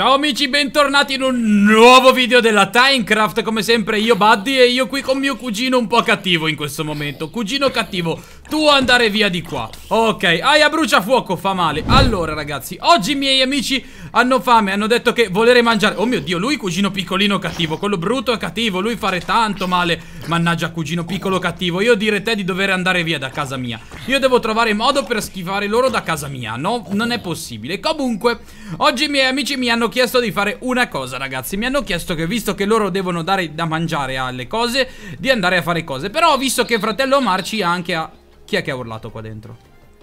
Ciao amici, bentornati in un nuovo video della Timecraft Come sempre io Buddy e io qui con mio cugino un po' cattivo in questo momento Cugino cattivo tu andare via di qua Ok, aia bruciafuoco fa male Allora ragazzi, oggi i miei amici hanno fame Hanno detto che volere mangiare Oh mio Dio, lui cugino piccolino cattivo Quello brutto è cattivo, lui fare tanto male Mannaggia cugino piccolo cattivo Io dire te di dover andare via da casa mia Io devo trovare modo per schivare loro da casa mia No, non è possibile Comunque, oggi i miei amici mi hanno chiesto di fare una cosa ragazzi Mi hanno chiesto che visto che loro devono dare da mangiare alle cose Di andare a fare cose Però visto che fratello Marci ci ha anche a chi è che ha urlato qua dentro?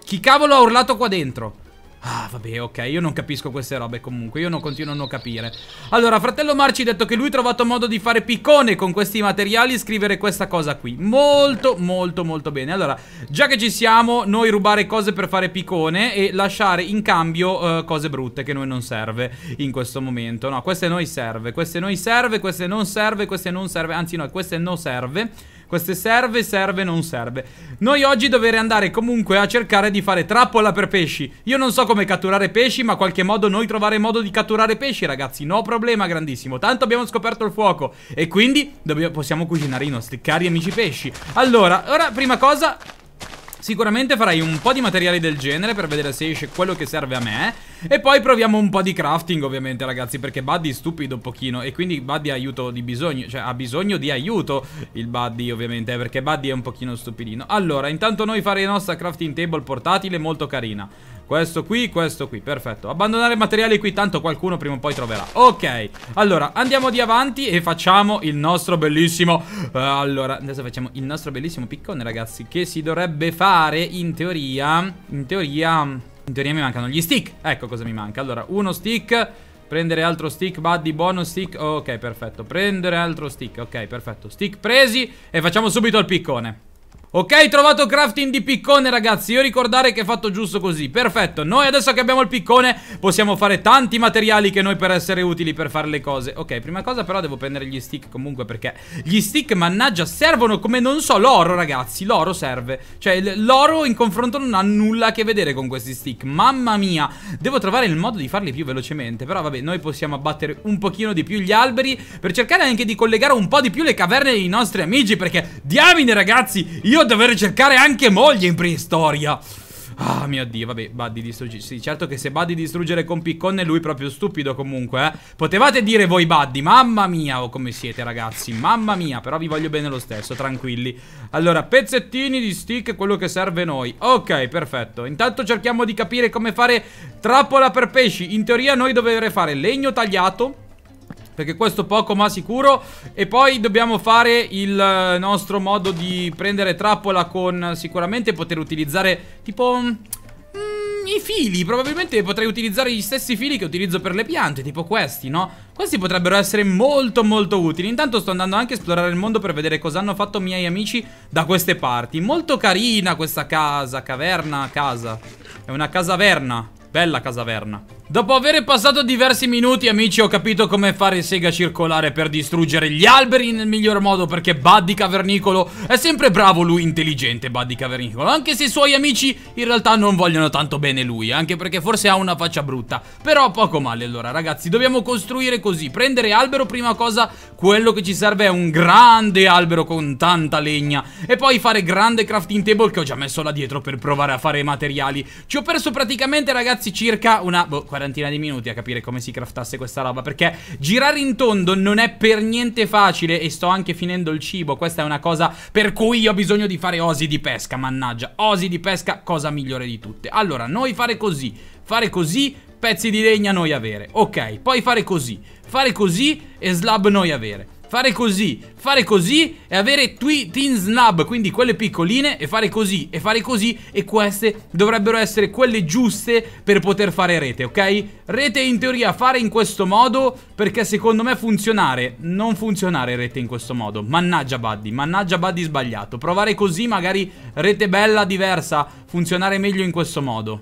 Chi cavolo ha urlato qua dentro? Ah, vabbè, ok, io non capisco queste robe comunque, io non continuo a non capire. Allora, fratello Marci ha detto che lui ha trovato modo di fare piccone con questi materiali e scrivere questa cosa qui. Molto, molto, molto bene. Allora, già che ci siamo, noi rubare cose per fare piccone e lasciare in cambio uh, cose brutte che a noi non serve in questo momento. No, queste a noi serve, queste a noi serve, queste non serve, queste non serve, anzi no, queste non serve. Queste serve, serve, non serve. Noi oggi dovremmo andare comunque a cercare di fare trappola per pesci. Io non so come catturare pesci, ma in qualche modo noi trovare modo di catturare pesci, ragazzi. No problema grandissimo. Tanto abbiamo scoperto il fuoco. E quindi dobbiamo, possiamo cucinare i nostri cari amici pesci. Allora, ora prima cosa... Sicuramente farei un po' di materiali del genere per vedere se esce quello che serve a me E poi proviamo un po' di crafting ovviamente ragazzi perché Buddy è stupido un pochino E quindi Buddy ha aiuto di bisogno, cioè ha bisogno di aiuto il Buddy ovviamente eh, Perché Buddy è un pochino stupidino Allora intanto noi fare la nostra crafting table portatile molto carina questo qui, questo qui, perfetto Abbandonare materiali qui, tanto qualcuno prima o poi troverà Ok, allora, andiamo di avanti E facciamo il nostro bellissimo eh, Allora, adesso facciamo il nostro bellissimo piccone, ragazzi Che si dovrebbe fare, in teoria In teoria In teoria mi mancano gli stick Ecco cosa mi manca Allora, uno stick Prendere altro stick, buddy, bonus stick Ok, perfetto Prendere altro stick, ok, perfetto Stick presi E facciamo subito il piccone Ok, trovato crafting di piccone ragazzi Io ricordare che è fatto giusto così Perfetto, noi adesso che abbiamo il piccone Possiamo fare tanti materiali che noi per essere utili Per fare le cose Ok, prima cosa però devo prendere gli stick comunque Perché gli stick, mannaggia, servono come non so L'oro ragazzi, l'oro serve Cioè l'oro in confronto non ha nulla a che vedere con questi stick Mamma mia Devo trovare il modo di farli più velocemente Però vabbè, noi possiamo abbattere un pochino di più gli alberi Per cercare anche di collegare un po' di più le caverne dei nostri amici Perché diamine ragazzi, io a dover cercare anche moglie in preistoria. Ah, mio Dio, vabbè, Buddy distrugge... Sì, certo che se Buddy distruggere con piccone, lui è proprio stupido comunque, eh. Potevate dire voi Buddy, mamma mia, oh, come siete ragazzi, mamma mia, però vi voglio bene lo stesso, tranquilli. Allora, pezzettini di stick, quello che serve noi. Ok, perfetto. Intanto cerchiamo di capire come fare trappola per pesci. In teoria noi dovremmo fare legno tagliato perché questo poco ma sicuro E poi dobbiamo fare il eh, nostro modo di prendere trappola con eh, sicuramente poter utilizzare tipo... Mm, mm, I fili, probabilmente potrei utilizzare gli stessi fili che utilizzo per le piante, tipo questi, no? Questi potrebbero essere molto molto utili Intanto sto andando anche a esplorare il mondo per vedere cosa hanno fatto i miei amici da queste parti Molto carina questa casa, caverna, casa È una casaverna, bella casaverna Dopo aver passato diversi minuti, amici, ho capito come fare sega circolare per distruggere gli alberi nel miglior modo, perché Buddy Cavernicolo è sempre bravo lui, intelligente Buddy Cavernicolo, anche se i suoi amici in realtà non vogliono tanto bene lui, anche perché forse ha una faccia brutta, però poco male allora, ragazzi, dobbiamo costruire così, prendere albero prima cosa, quello che ci serve è un grande albero con tanta legna, e poi fare grande crafting table che ho già messo là dietro per provare a fare i materiali, ci ho perso praticamente, ragazzi, circa una... Boh, quarantina di minuti a capire come si craftasse questa roba Perché girare in tondo non è per niente facile E sto anche finendo il cibo Questa è una cosa per cui io ho bisogno di fare osi di pesca Mannaggia, osi di pesca, cosa migliore di tutte Allora, noi fare così Fare così, pezzi di legna noi avere Ok, poi fare così Fare così e slab noi avere fare così, fare così e avere twin snub, quindi quelle piccoline e fare così e fare così e queste dovrebbero essere quelle giuste per poter fare rete, ok? Rete in teoria fare in questo modo perché secondo me funzionare, non funzionare rete in questo modo, mannaggia Buddy, mannaggia Buddy sbagliato, provare così magari rete bella diversa, funzionare meglio in questo modo.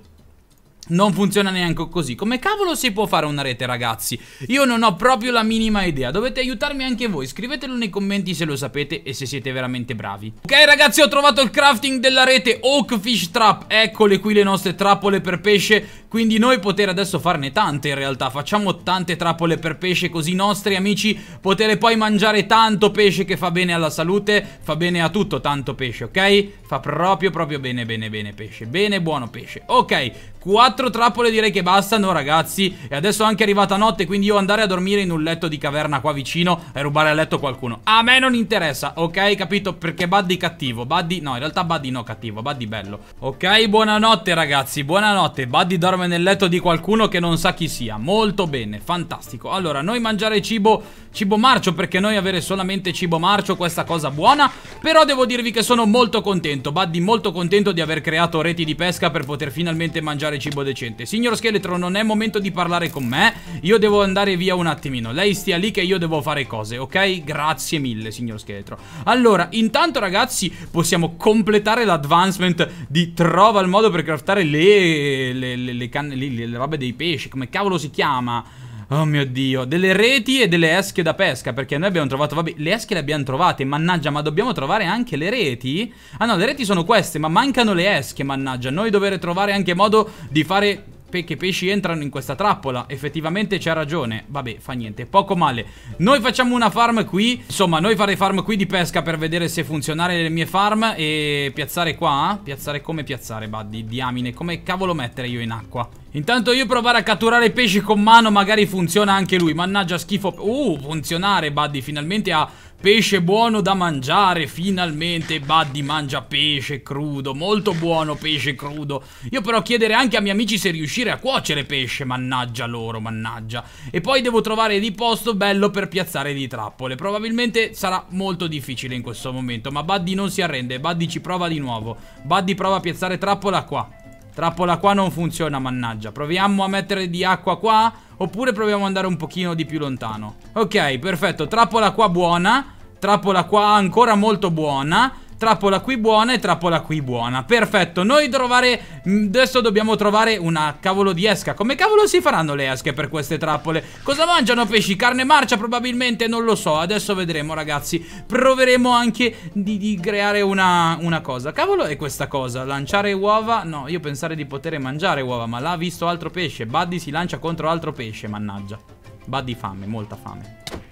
Non funziona neanche così Come cavolo si può fare una rete ragazzi? Io non ho proprio la minima idea Dovete aiutarmi anche voi Scrivetelo nei commenti se lo sapete e se siete veramente bravi Ok ragazzi ho trovato il crafting della rete Oak Fish Trap Eccole qui le nostre trappole per pesce quindi noi poter adesso farne tante in realtà Facciamo tante trappole per pesce Così i nostri amici poter poi mangiare tanto pesce Che fa bene alla salute Fa bene a tutto tanto pesce, ok? Fa proprio proprio bene bene bene pesce Bene buono pesce Ok Quattro trappole direi che bastano ragazzi E adesso è anche arrivata notte Quindi io andare a dormire in un letto di caverna qua vicino E rubare a letto qualcuno A me non interessa, ok? Capito? Perché Buddy cattivo Buddy, no in realtà Buddy no cattivo Buddy bello Ok, buonanotte ragazzi Buonanotte Buddy dorme nel letto di qualcuno che non sa chi sia Molto bene, fantastico Allora, noi mangiare cibo Cibo marcio Perché noi avere solamente cibo marcio Questa cosa buona Però devo dirvi che sono molto contento Buddy molto contento di aver creato reti di pesca Per poter finalmente mangiare trovare cibo decente Signor scheletro non è momento di parlare con me Io devo andare via un attimino Lei stia lì che io devo fare cose ok? Grazie mille signor scheletro Allora intanto ragazzi possiamo completare l'advancement Di trova il modo per craftare le, le, le, le canne lì, le robe dei pesci Come cavolo si chiama? Oh mio dio, delle reti e delle esche da pesca, perché noi abbiamo trovato, vabbè, le esche le abbiamo trovate, mannaggia, ma dobbiamo trovare anche le reti? Ah no, le reti sono queste, ma mancano le esche, mannaggia, noi dovremmo trovare anche modo di fare pe che pesci entrano in questa trappola Effettivamente c'ha ragione Vabbè fa niente poco male Noi facciamo una farm qui Insomma noi farei farm qui di pesca per vedere se funzionare le mie farm E piazzare qua eh? Piazzare come piazzare buddy Diamine come cavolo mettere io in acqua Intanto io provare a catturare pesci con mano Magari funziona anche lui Mannaggia schifo Uh funzionare buddy finalmente ha Pesce buono da mangiare, finalmente Buddy mangia pesce crudo, molto buono pesce crudo. Io però chiedere anche a miei amici se riuscire a cuocere pesce, mannaggia loro, mannaggia. E poi devo trovare di posto bello per piazzare di trappole. Probabilmente sarà molto difficile in questo momento, ma Buddy non si arrende, Buddy ci prova di nuovo. Buddy prova a piazzare trappola qua. Trappola qua non funziona, mannaggia. Proviamo a mettere di acqua qua. Oppure proviamo ad andare un pochino di più lontano Ok, perfetto, trappola qua buona Trappola qua ancora molto buona Trappola qui buona e trappola qui buona Perfetto, noi trovare... Mm, adesso dobbiamo trovare una cavolo di esca Come cavolo si faranno le esche per queste trappole? Cosa mangiano pesci? Carne marcia probabilmente, non lo so Adesso vedremo ragazzi Proveremo anche di, di creare una, una, cosa Cavolo è questa cosa Lanciare uova? No, io pensare di poter mangiare uova Ma l'ha visto altro pesce Buddy si lancia contro altro pesce, mannaggia Buddy fame, molta fame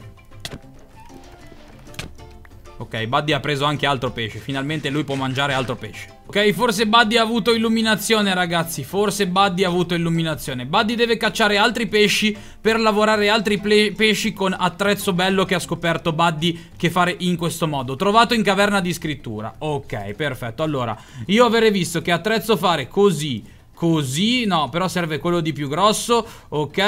Ok, Buddy ha preso anche altro pesce. Finalmente lui può mangiare altro pesce. Ok, forse Buddy ha avuto illuminazione, ragazzi. Forse Buddy ha avuto illuminazione. Buddy deve cacciare altri pesci per lavorare altri pesci con attrezzo bello che ha scoperto Buddy che fare in questo modo. Trovato in caverna di scrittura. Ok, perfetto. Allora, io avrei visto che attrezzo fare così Così, no, però serve quello di più grosso Ok,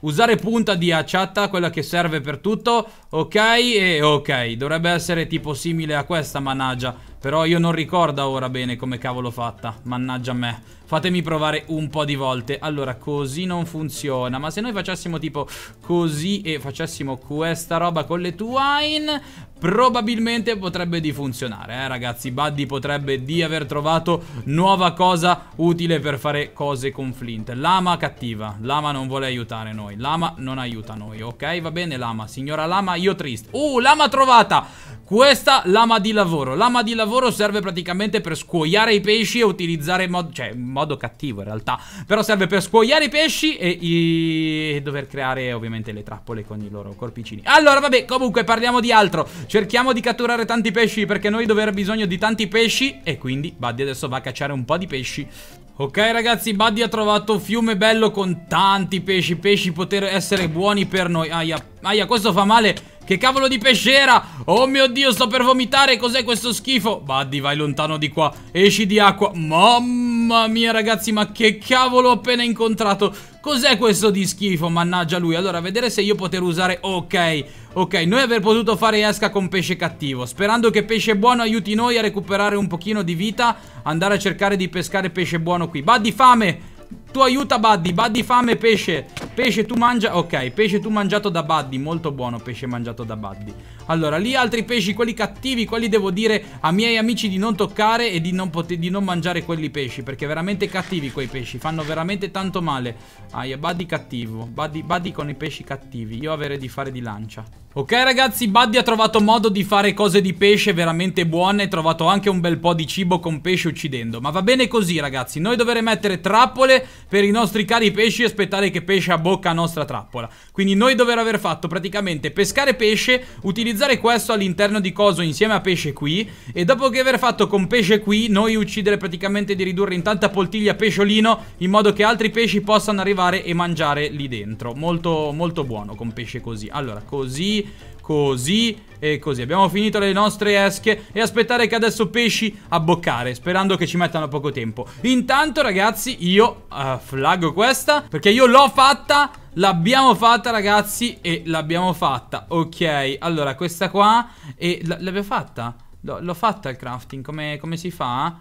usare punta di acciata, quella che serve per tutto Ok, e ok, dovrebbe essere tipo simile a questa mannaggia però io non ricordo ora bene come cavolo fatta Mannaggia a me Fatemi provare un po' di volte Allora così non funziona Ma se noi facessimo tipo così E facessimo questa roba con le twine Probabilmente potrebbe di funzionare Eh ragazzi Buddy potrebbe di aver trovato Nuova cosa utile per fare cose con Flint Lama cattiva Lama non vuole aiutare noi Lama non aiuta noi Ok va bene Lama Signora Lama io triste Uh Lama trovata questa lama di lavoro. Lama di lavoro serve praticamente per scuoiare i pesci e utilizzare in modo... Cioè, in modo cattivo in realtà. Però serve per scuoiare i pesci e, i... e dover creare ovviamente le trappole con i loro corpicini. Allora, vabbè, comunque parliamo di altro. Cerchiamo di catturare tanti pesci perché noi dovremmo aver bisogno di tanti pesci. E quindi Buddy adesso va a cacciare un po' di pesci. Ok ragazzi, Buddy ha trovato un fiume bello con tanti pesci, pesci poter essere buoni per noi Aia, aia, questo fa male che cavolo di pesciera Oh mio dio sto per vomitare Cos'è questo schifo Buddy vai lontano di qua Esci di acqua Mamma mia ragazzi ma che cavolo ho appena incontrato Cos'è questo di schifo Mannaggia lui Allora vedere se io poter usare Ok Ok noi aver potuto fare esca con pesce cattivo Sperando che pesce buono aiuti noi a recuperare un pochino di vita Andare a cercare di pescare pesce buono qui Buddy fame tu aiuta Buddy, Buddy fame pesce Pesce tu mangia, ok, pesce tu mangiato da Buddy Molto buono pesce mangiato da Buddy allora, lì altri pesci, quelli cattivi, quelli devo dire a miei amici di non toccare e di non, di non mangiare quelli pesci, perché veramente cattivi quei pesci, fanno veramente tanto male. Aia, ah, Buddy cattivo, buddy, buddy con i pesci cattivi, io avrei di fare di lancia. Ok ragazzi, Buddy ha trovato modo di fare cose di pesce veramente buone, ha trovato anche un bel po' di cibo con pesce uccidendo, ma va bene così ragazzi, noi dovremo mettere trappole per i nostri cari pesci e aspettare che pesce abbocca a nostra trappola. Quindi noi dovremo aver fatto praticamente pescare pesce, utilizzare utilizzare questo all'interno di coso insieme a pesce qui E dopo che aver fatto con pesce qui Noi uccidere praticamente di ridurre in tanta poltiglia pesciolino In modo che altri pesci possano arrivare e mangiare lì dentro Molto, molto buono con pesce così Allora, così così e così abbiamo finito le nostre esche e aspettare che adesso pesci a boccare sperando che ci mettano poco tempo intanto ragazzi io uh, flaggo questa perché io l'ho fatta L'abbiamo fatta ragazzi e l'abbiamo fatta Ok allora questa qua e l'abbiamo fatta L'ho fatta il crafting come, come, si fa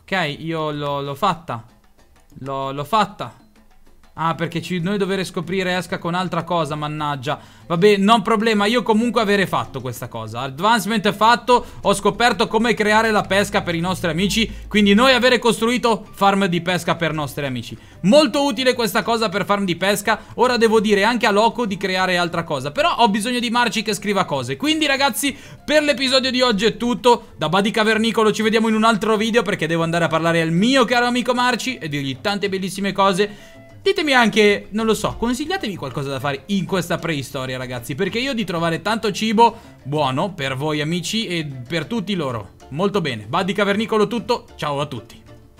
Ok io l'ho fatta L'ho fatta Ah, perché ci, noi dovremmo scoprire esca con altra cosa, mannaggia. Vabbè, non problema, io comunque avrei fatto questa cosa. Advancement fatto, ho scoperto come creare la pesca per i nostri amici, quindi noi avere costruito farm di pesca per nostri amici. Molto utile questa cosa per farm di pesca, ora devo dire anche a Loco di creare altra cosa, però ho bisogno di Marci che scriva cose. Quindi ragazzi, per l'episodio di oggi è tutto. Da Buddy Cavernicolo ci vediamo in un altro video perché devo andare a parlare al mio caro amico Marci e dirgli tante bellissime cose. Ditemi anche, non lo so, consigliatevi qualcosa da fare in questa preistoria ragazzi Perché io di trovare tanto cibo buono per voi amici e per tutti loro Molto bene, va di cavernicolo tutto, ciao a tutti